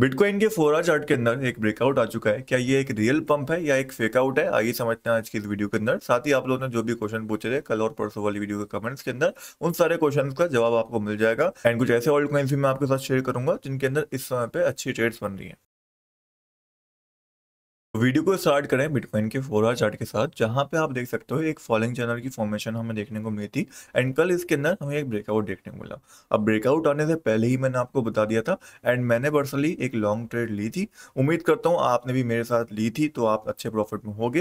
bitcoin के फोरा chart के अंदर एक ब्रेकआउट आ चुका है क्या ये एक रियल पंप है या एक फेक आउट है आइए समझते हैं आज की इस वीडियो के अंदर साथ ही आप लोगों ने जो भी क्वेश्चन पूछे थे कल और परसों वाली वीडियो के कमेंट्स के अंदर उन सारे क्वेश्चन का जवाब आपको मिल जाएगा एंड कुछ ऐसे ऑल्ड क्वेंस भी मैं आपके साथ शेयर करूंगा जिनके अंदर इस समय पर अच्छी ट्रेड्स बन रही है वीडियो को स्टार्ट करें बिटकॉइन के फोर आर चार्ट के साथ जहां पे आप देख सकते हो एक फॉलिंग चैनल की फॉर्मेशन हमें देखने को मिली थी एंड कल इसके अंदर हमें एक ब्रेकआउट देखने को मिला अब ब्रेकआउट आने से पहले ही मैंने आपको बता दिया था एंड मैंने पर्सनली एक लॉन्ग ट्रेड ली थी उम्मीद करता हूँ आपने भी मेरे साथ ली थी तो आप अच्छे प्रॉफिट में हो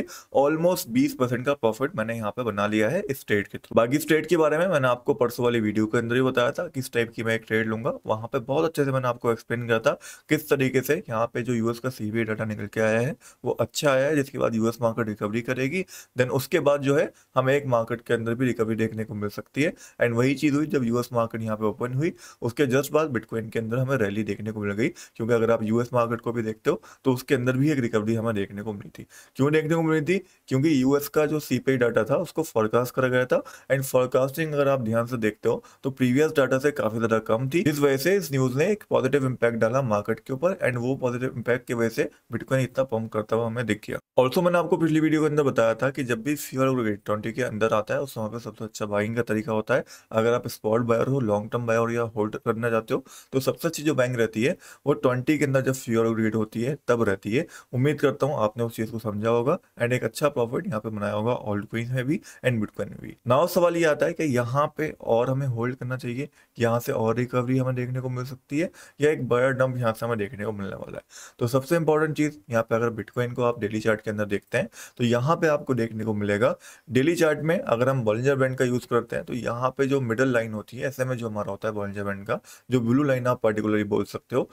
ऑलमोस्ट बीस का प्रॉफिट मैंने यहाँ पे बना लिया है इस ट्रेड के थ्रू बाकी स्टेट ट्रेड के बारे में मैंने आपको परसों वाली वीडियो के अंदर ही बताया था किस टाइप की मैं एक ट्रेड लूंगा वहाँ पे बहुत अच्छे से मैंने आपको एक्सप्लेन किया था किस तरीके से यहाँ पे जो यूएस का सीबीआई डाटा निकल के आया है वो अच्छा आया है जिसके बाद यूएस मार्केट रिकवरी करेगी देन उसके बाद जो है हमें एक मार्केट के अंदर भी रिकवरी देखने को मिल सकती है एंड वही चीज़ हुई जब यूएस मार्केट यहाँ पे ओपन हुई उसके जस्ट बाद बिटकॉइन के अंदर हमें रैली देखने को मिल गई क्योंकि अगर आप यूएस मार्केट को भी देखते हो तो उसके अंदर भी एक रिकवरी हमें देखने को मिली थी क्यों देखने को मिली थी क्योंकि यूएस का जो सीपीआई डाटा था उसको फॉरकास्ट करा गया था एंड फॉरकास्टिंग अगर आप ध्यान से देखते हो तो प्रीवियस डाटा से काफी ज्यादा कम थी इस वजह से इस न्यूज ने एक पॉजिटिव इम्पैक्ट डाला मार्केट के ऊपर एंड वो पॉजिटिव इम्पैक्ट की वजह से बिटकॉइन इतना पंप करता करता हुआ हमें दिख गया ऑल्सो मैंने आपको पिछली वीडियो के अंदर बताया था कि जब भी फीवर ग्रेड ट्वेंटी के अंदर आता है उस समय पर सबसे अच्छा बाइंग का तरीका होता है अगर आप स्पॉट बायर हो लॉन्ग टर्म बायर या होल्ड करना चाहते हो तो सबसे अच्छी जो बाइंग रहती है वो ट्वेंटी के अंदर जब फीवर ग्रेड होती है तब रहती है उम्मीद करता हूँ आपने उस चीज़ को समझा होगा एंड एक अच्छा प्रॉफिट यहाँ पे बनाया होगा ऑल्ट क्वीन में भी एंड बिटकॉइन में भी नाव सवाल ये आता है कि यहाँ पे और हमें होल्ड करना चाहिए यहाँ से और रिकवरी हमें देखने को मिल सकती है या एक बड़ा डंप यहाँ से हमें देखने को मिलने वाला है तो सबसे इंपॉर्टेंट चीज़ यहाँ पे अगर बिटकॉइन अगर इनको आप डेली चार्ट के अंदर देखते हैं तो यहाँ पे आपको देखने को मिलेगा डेली चार्ट में अगर हम बॉलिंजर बैंड का यूज़ करते हैं तो यहाँ पे जो मिडल लाइन होती है ऐसे जो हमारा होता है बॉलिंजर बैंड का जो ब्लू लाइन आप पर्टिकुलरली बोल सकते हो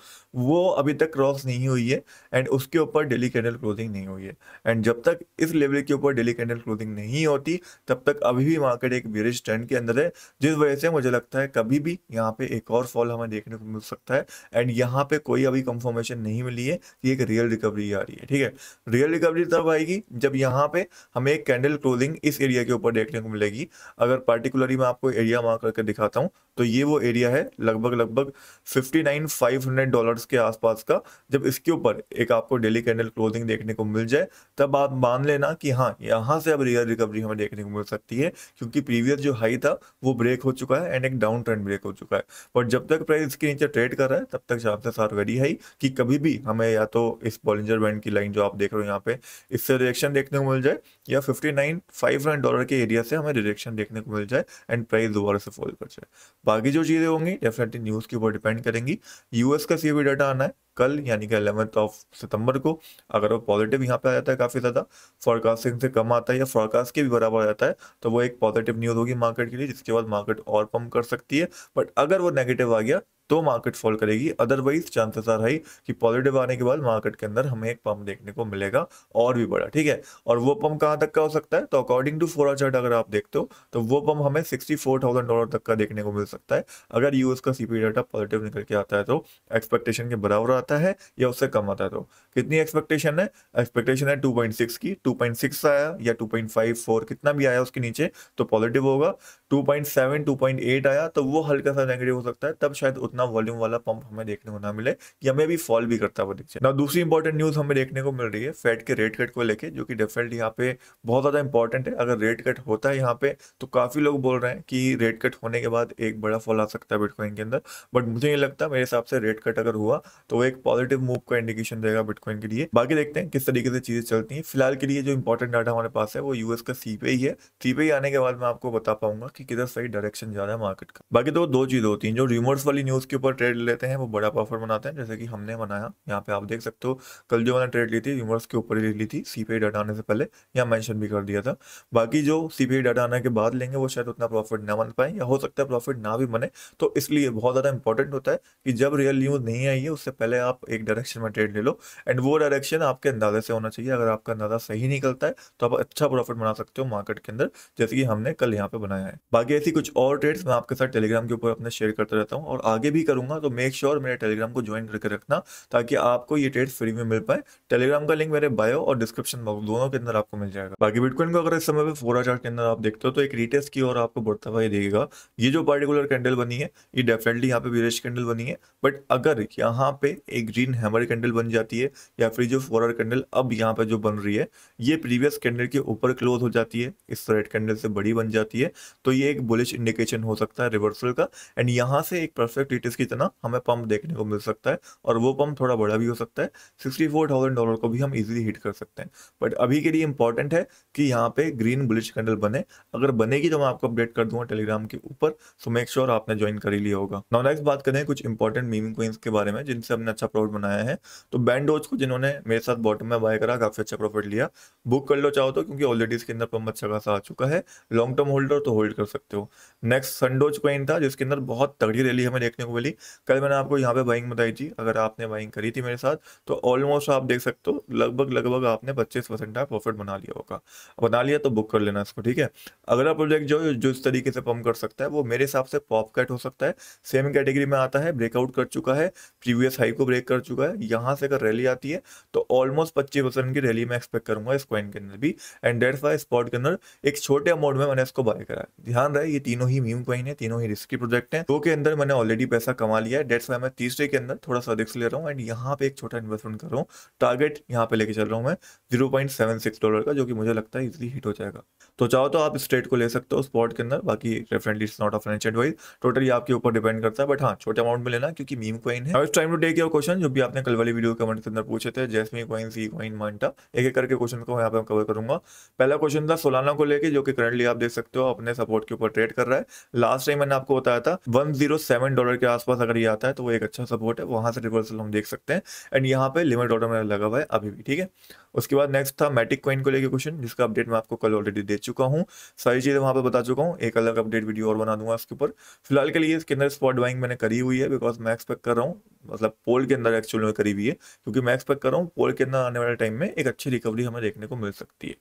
वो अभी तक क्रॉस नहीं हुई है एंड उसके ऊपर डेली कैंडल क्लोजिंग नहीं हुई है एंड जब तक इस लेवल के ऊपर डेली कैंडल क्लोजिंग नहीं होती तब तक अभी भी मार्केट एक बेरिश ट्रेंड के अंदर है जिस वजह से मुझे लगता है कभी भी यहाँ पे एक और फॉल हमें देखने को मिल सकता है एंड यहाँ पे कोई अभी कंफर्मेशन नहीं मिली है कि एक रियल रिकवरी आ रही है ठीक है रियल रिकवरी तब आएगी जब यहाँ पे हमें एक कैंडल क्लोजिंग इस एरिया के ऊपर देखने को मिलेगी अगर पार्टिकुलरली मैं आपको एरिया मार्क करके दिखाता हूँ तो ये वो एरिया है लगभग लगभग fifty nine five hundred dollar के आसपास का जब इसके ऊपर एक आपको डेली कैंडल क्लोजिंग देखने को मिल जाए तब आप मान लेना कि हाँ यहाँ से अब रियल रिकवरी हमें देखने को मिल सकती है क्योंकि प्रीवियस जो हाई था वो ब्रेक हो चुका है एंड एक डाउन ट्रेंड ब्रेक हो चुका है बट जब तक प्राइस इसके नीचे ट्रेड कर रहा है तब तक चांसेस आर वेरी हाई कि कभी भी हमें या तो इस बॉलिंजर बैंड की लाइन जो जो आप देख रहे हो यहाँ पे इससे रिएक्शन देखने को मिल जाए या fifty nine five nine dollar के एरिया से हमें रिएक्शन देखने को मिल जाए एंड प्राइस दोबारा से फॉल कर जाए बाकी जो चीज़ें होंगी डेफिनेटली न्यूज़ के ऊपर डिपेंड करेंगी यूएस का सी डाटा आना है कल यानी कि अलेवेंथ ऑफ सितंबर को अगर वो पॉजिटिव यहाँ पे आ जाता है काफ़ी ज़्यादा फॉरकास्टिंग से कम आता है या फॉरकास्ट के भी बराबर आ जाता है तो वो एक पॉजिटिव न्यूज़ होगी मार्केट के लिए जिसके बाद मार्केट और पम्प कर सकती है बट अगर वो नेगेटिव आ गया तो मार्केट फॉल करेगी अदरवाइज चांसेस आ रही कि पॉजिटिव आने के बाद मार्केट के अंदर हमें एक पंप देखने को मिलेगा और भी बड़ा ठीक है और वो पंप कहाँ तक का हो सकता है तो अकॉर्डिंग टू फोरा चार्ट अगर आप देखते हो तो वो पंप हमें सिक्सटी फोर थाउजेंड डॉलर तक का देखने को मिल सकता है अगर यूएस का सीपी डाटा पॉजिटिव निकल के आता है तो एक्सपेक्टेशन के बराबर आता है या उससे कम आता है तो कितनी एक्सपेक्टेशन है एक्सपेक्टेशन है 2.6 की 2.6 आया या 2.54 कितना भी आया उसके नीचे तो पॉजिटिव होगा 2.7 2.8 आया तो वो हल्का सा नेगेटिव हो सकता है तब शायद उतना वॉल्यूम वाला पंप हमें देखने को ना मिले या हमें भी फॉल भी करता हुआ दिख जाए ना दूसरी इंपॉर्टेंट न्यूज हमें देखने को मिल रही है फेड के रेट कट को लेके जो कि डेफिनेटली यहाँ पे बहुत ज्यादा इंपॉर्टेंट है अगर रेट कट होता है यहाँ पे तो काफी लोग बोल रहे हैं कि रेट कट होने के बाद एक बड़ा फॉल आ सकता है बिटकॉइन के अंदर बट मुझे नहीं लगता मेरे हिसाब से रेट कट अगर हुआ तो एक पॉजिटिव मूव का इंडिकेशन देगा बिटकॉइन के लिए बाकी देखते हैं किस तरीके से चीजें चलती है फिलहाल के लिए जो इंपॉर्टेंट डाटा हमारे पास है वो यूएस का सीपे ही है सीपे आने के बाद मैं आपको बता पाऊंगा कि किधर सही डायरेक्शन जा रहा है मार्केट का बाकी तो दो चीज़ होती है जो रूमर्स वाली न्यूज़ के ऊपर ट्रेड लेते हैं वो बड़ा प्रॉफिट बनाते हैं जैसे कि हमने बनाया यहाँ पे आप देख सकते हो कल जो मैंने ट्रेड ली थी रूमर्स के ऊपर ही ली थी सीपीआई डाटा आने से पहले यहाँ मैंशन भी कर दिया था बाकी जो सी पी डाटा आने के बाद लेंगे वो शायद उतना प्रॉफिट ना बन पाए या हो सकता है प्रॉफिट ना भी बने तो इसलिए बहुत ज़्यादा इंपॉर्टेंट होता है कि जब रियल न्यूज़ नहीं आई है उससे पहले आप एक डायरेक्शन में ट्रेड ले लो एंड वो डायरेक्शन आपके अंदाजे से होना चाहिए अगर आपका अंदाजा सही निकलता है तो आप अच्छा प्रॉफिट बना सकते हो मार्केट के अंदर जैसे कि हमने कल यहाँ पे बनाया है बाकी ऐसी कुछ और ट्रेड्स मैं आपके साथ टेलीग्राम के ऊपर अपने शेयर करता रहता हूँ और आगे भी करूंगा तो मेक श्योर sure मेरे टेलीग्राम को ज्वाइन करके रखना ताकि आपको ये ट्रेड्स फ्री में मिल पाए टेलीग्राम का लिंक मेरे बायो और डिस्क्रिप्शन बॉक्स दोनों के अंदर आपको मिल जाएगा बाकी बिटकॉइन को अगर इस समय पर फोरा चार्ट के अंदर आप देखते हो तो एक रिटेस्ट की और आपको बढ़ता हुआ देगा ये जो पर्टिकुलर कैंडल बनी है ये डेफिनेटली यहाँ पे विरेश कैंडल बनी है बट अगर यहाँ पे एक ग्रीन हैमर कैंडल बन जाती है या फिर जो फोरर कैंडल अब यहाँ पे जो बन रही है ये प्रीवियस कैंडल के ऊपर क्लोज हो जाती है इस रेड कैंडल से बड़ी बन जाती है तो ये एक बुलिश इंडिकेशन हो सकता है रिवर्सल का एंड यहाँ से एक परफेक्ट रिटेस की तरह हमें पंप देखने को मिल सकता है और वो पंप थोड़ा बड़ा भी हो सकता है सिक्सटी डॉलर को भी हम इजिली हिट कर सकते हैं बट अभी के लिए इंपॉर्टेंट है कि यहाँ पे ग्रीन बुलिश कैंडल बने अगर बनेगी तो मैं आपको अपडेट कर दूंगा टेलीग्राम के ऊपर सो मेक श्योर आपने ज्वाइन कर ही लिया होगा नाउ नेक्स्ट बात करें कुछ इंपॉर्टेंट मीमिंग कोइंस के बारे में जिनसे हमने अच्छा प्रॉफिट बनाया है तो बैंडोज को जिन्होंने मेरे साथ बॉटम में बाय करा काफी अच्छा प्रॉफिट लिया बुक कर लो चाहो तो क्योंकि ऑलरेडी इसके अंदर पंप अच्छा खासा आ चुका है लॉन्ग टर्म होल्डर तो होल्ड कर सकते हो नेक्स्ट संडोज कॉइन था जिसके अंदर बहुत तगड़ी रैली हमें देखने को मिली कल मैंने आपको यहाँ पे बाइंग बताई थी अगर आपने बाइंग करी थी मेरे साथ तो ऑलमोस्ट आप देख सकते हो लगभग लगभग आपने पच्चीस परसेंट का प्रॉफिट बना लिया होगा बना लिया तो बुक कर लेना इसको ठीक है अगला प्रोजेक्ट जो जो इस तरीके से पम्प कर सकता है वो मेरे हिसाब से पॉप पॉपकैट हो सकता है सेम कैटेगरी में आता है ब्रेकआउट कर चुका है प्रीवियस हाई को ब्रेक कर चुका है यहाँ से अगर रैली आती है तो ऑलमोस्ट पच्चीस की रैली मैं एक्सपेक्ट करूंगा इस कॉइन के अंदर भी एंड डेट्स वाई स्पॉट के अंदर एक छोटे अमाउंट में मैंने इसको बाय करा है ध्यान रहे ये तीनों ही मीम कॉइन है तीनों ही रिस्की प्रोजेक्ट है दो के अंदर मैंने ऑलरेडी पैसा कमा लिया है डेट्स वाई मैं तीसरे के अंदर थोड़ा सा रिस्क ले रहा हूँ एंड यहाँ पे एक छोटा इन्वेस्टमेंट कर रहा हूँ टारगेट यहाँ पे लेके चल रहा हूँ मैं जीरो डॉलर का जो कि मुझे लगता है इजिली हिट हो जाएगा तो चाहो तो आप स्ट्रेट को ले सकते हो स्पॉट के अंदर बाकी definitely it's not a financial advice totally आपके ऊपर डिपेंड करता है बट हाँ छोटे अमाउंट में लेना क्योंकि मीम कॉइन है time to take your question जो भी आपने कल वाली वीडियो कमेंट के अंदर पूछे थे Jasmy coin C coin Manta एक एक करके क्वेश्चन को यहाँ पे कवर करूंगा पहला क्वेश्चन था सोलाना को लेकर जो कि करंटली आप देख सकते हो अपने सपोर्ट के ऊपर ट्रेड कर रहा है लास्ट टाइम मैंने आपको बताया था वन जीरो सेवन डॉलर के आसपास अगर ये आता है तो वो एक अच्छा सपोर्ट है वहां से रिवर्सल हम देख सकते हैं एंड यहाँ पे लिमिट ऑर्डर मेरा लगा हुआ है अभी भी ठीक है उसके बाद नेक्स्ट था मैटिक कॉइन को लेकर क्वेश्चन जिसका अपडेट मैं आपको कल ऑलरेडी दे चुका हूँ सारी चीज़ें वहाँ पर बता चुका हूँ एक अलग अपडेट वीडियो और बना दूंगा उसके ऊपर फिलहाल के लिए इसके अंदर स्पॉट बाइंग मैंने करी हुई है बिकॉज मैं एक्सपेक्ट कर रहा हूँ मतलब पोल के अंदर एक्चुअल में करी हुई है क्योंकि मैं एक्सपेक्ट कर रहा हूँ पोल के अंदर आने वाले टाइम में एक अच्छी रिकवरी हमें देखने को मिल सकती है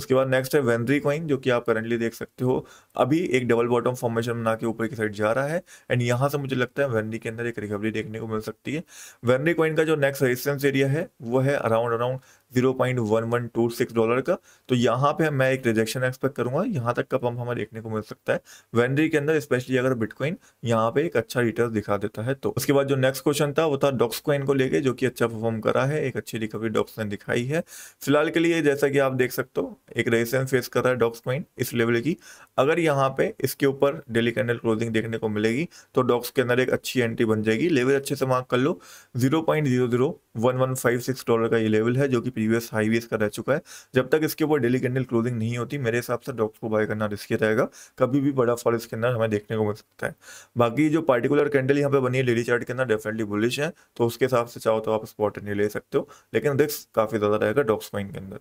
उसके बाद नेक्स्ट है वेंद्री कॉइन जो कि आप करेंटली देख सकते हो अभी एक डबल बॉटम फॉर्मेशन बना के ऊपर की साइड जा रहा है एंड यहाँ से मुझे लगता है वेंद्री के अंदर एक रिकवरी देखने को मिल सकती है वेंद्री कॉइन का जो नेक्स्ट रेजिस्टेंस एरिया है वो है around around zero point one one two six dollar का तो यहाँ पे मैं एक रिजेक्शन एक्सपेक्ट करूंगा यहाँ तक का पंप हमें देखने को मिल सकता है वेंडरी के अंदर स्पेशली अगर बिटकॉइन यहाँ पे एक अच्छा रिटर्न दिखा देता है तो उसके बाद जो नेक्स्ट क्वेश्चन था वो था डॉक्स कॉइन को लेके जो कि अच्छा परफॉर्म करा है एक अच्छी रिकवरी डॉक्स ने दिखाई है फिलहाल के लिए जैसा कि आप देख सकते हो एक रेसेंस फेस कर रहा है डॉक्स कॉइन इस लेवल की अगर यहाँ पे इसके ऊपर डेली कैंडल क्लोजिंग देखने को मिलेगी तो डॉक्स के अंदर एक अच्छी एंट्री बन जाएगी लेवल अच्छे से मार्क कर लो जीरो डॉलर का ये लेवल है जो कि प्रीवियस हाई हाईवेज का रह चुका है जब तक इसके ऊपर डेली कैंडल क्लोजिंग नहीं होती मेरे हिसाब से डॉक्टर को बाय करना रिस्की रहेगा कभी भी बड़ा फॉल इसके अंदर हमें देखने को मिल सकता है बाकी जो पार्टिकुलर कैंडल यहाँ पे बनी है लेडी चार्ट के अंदर डेफिनेटली बुलिश है तो उसके हिसाब से चाहो तो आप स्पॉट नहीं ले सकते हो लेकिन रिस्क काफी ज्यादा रहेगा डॉक्स पॉइंट के अंदर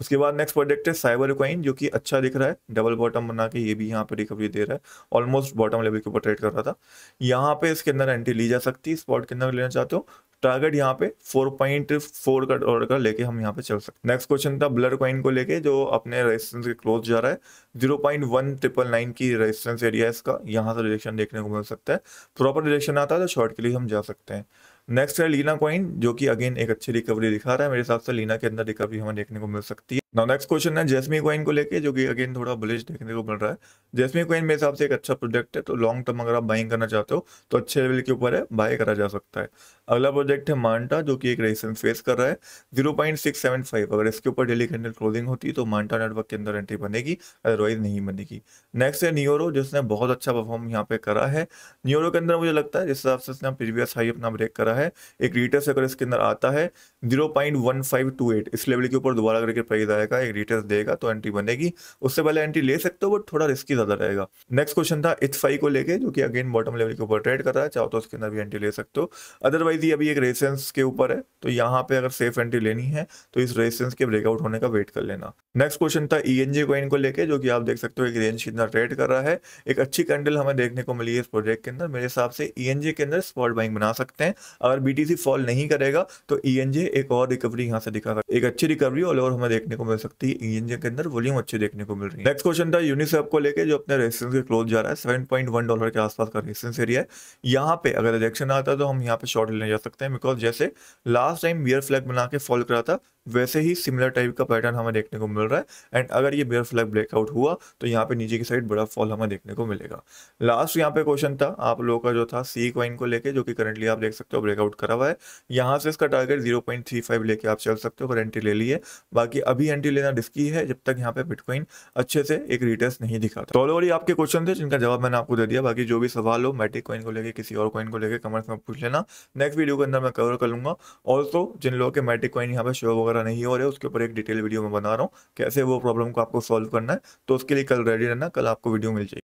उसके बाद नेक्स्ट प्रोडक्ट है साइबर क्वाइन जो कि अच्छा दिख रहा है डबल बॉटम बना के ये भी यहाँ पे रिकवरी दे रहा है ऑलमोस्ट बॉटम लेवल के ऊपर ट्रेड कर रहा था यहाँ पे इसके अंदर एंट्री ली जा सकती है स्पॉट के अंदर लेना चाहते हो टारगेट यहाँ पे 4.4 का ऑर्डर का लेके हम यहाँ पे चल सकते नेक्स्ट क्वेश्चन था ब्लर क्वाइन को लेके जो अपने रेजिस्टेंस के क्लोज जा रहा है zero point one triple nine की रेजिस्टेंस एरिया है इसका यहाँ से रिजेक्शन देखने को मिल सकता है प्रॉपर रिजेक्शन आता है तो शॉर्ट के लिए हम जा सकते हैं नेक्स्ट है लीना कॉइन जो कि अगेन एक अच्छी रिकवरी दिखा रहा है मेरे हिसाब से लीना के अंदर रिकवरी हमें देखने को मिल सकती है नाउ नेक्स्ट क्वेश्चन है जैसमी कॉइन को लेके जो कि अगेन थोड़ा बुलिश देखने को मिल रहा है जेसमी कॉइन मेरे हिसाब से एक अच्छा प्रोजेक्ट है तो लॉन्ग टर्म अगर आप बाइंग करना चाहते हो तो अच्छे लेवल के ऊपर है बाय करा जा सकता है अगला प्रोजेक्ट है मांटा जो कि एक रेजिस्टेंस फेस कर रहा है zero point six seven five अगर इसके ऊपर डेली कैंडल क्लोजिंग होती तो मांटा नेटवर्क के अंदर एंट्री बनेगी अदरवाइज नहीं बनेगी नेक्स्ट है न्यूरो जिसने बहुत अच्छा परफॉर्म यहाँ पे करा है न्यूरो के अंदर मुझे लगता है जिस हिसाब से प्रीवियस हाई अपना ब्रेक करा जाना है एक रिटर्स अगर इसके अंदर आता है zero point one five two eight इस लेवल के ऊपर दोबारा करके प्राइस आएगा एक रिटर्स देगा तो एंट्री बनेगी उससे पहले एंट्री ले सकते हो बट थोड़ा रिस्की ज्यादा रहेगा नेक्स्ट क्वेश्चन था इथफाई को लेकर जो कि अगेन बॉटम लेवल के ऊपर ट्रेड कर रहा है चाहो तो उसके अंदर भी एंट्री ले सकते हो अदरवाइज ये अभी एक रेसेंस के ऊपर है तो यहाँ पे अगर सेफ एंट्री लेनी है तो इस रेसेंस के ब्रेकआउट होने का वेट कर लेना नेक्स्ट क्वेश्चन था ई e कॉइन को लेकर जो कि आप देख सकते हो एक रेंज कितना ट्रेड कर रहा है एक अच्छी कैंडल हमें देखने को मिली है इस प्रोजेक्ट के अंदर मेरे हिसाब से ई e के अंदर स्पॉट बाइंग बना सकते हैं अगर बीटीसी फॉल नहीं करेगा तो ईएनजे e एक और रिकवरी यहाँ से दिखा एक अच्छी रिकवरी ऑल ओवर हमें देखने को मिल सकती है ईएनजे e के अंदर वॉल्यूम अच्छे देखने को मिल रही है नेक्स्ट क्वेश्चन था यूनिसेफ को लेकर जो अपने रेजिस्टेंस के क्लोज जा रहा है सेवन पॉइंट वन डॉलर के आसपास का रेजिस्टेंस एरिया है यहाँ पे अगर रिजेक्शन आता है तो हम यहाँ पे शॉर्ट लेने जा सकते हैं बिकॉज जैसे लास्ट टाइम बियर फ्लैग बना के फॉल करा था वैसे ही सिमिलर टाइप का पैटर्न हमें देखने को मिल रहा है एंड अगर ये बियर फ्लैग ब्रेकआउट हुआ तो यहाँ पे नीचे की साइड बड़ा फॉल हमें देखने को मिलेगा लास्ट यहाँ पे क्वेश्चन था आप लोगों का जो था सी क्वाइन को लेकर जो कि करंटली आप देख सकते हो ब्रेकआउट करा हुआ है यहाँ से इसका target zero point three five लेके आप चल सकते हो अगर एंट्री ले लिए बाकी अभी एंट्री लेना रिस्की है जब तक यहाँ पे बिटकॉइन अच्छे से एक रिटर्स नहीं दिखा तो ऑलरेडी आपके क्वेश्चन थे जिनका जवाब मैंने आपको दे दिया बाकी जो भी सवाल हो मैटिक कॉइन को लेकर किसी और कॉइन को लेकर कमेंट्स में पूछ लेना नेक्स्ट वीडियो के अंदर मैं कवर कर लूंगा ऑल्सो जिन लोगों के मैटिक कॉइन यहाँ पे शो वगैरह नहीं हो रहे उसके ऊपर एक डिटेल वीडियो मैं बना रहा हूँ कैसे वो प्रॉब्लम को आपको सॉल्व करना है तो उसके लिए कल रेडी रहना कल आपको वीडियो मिल जाएगी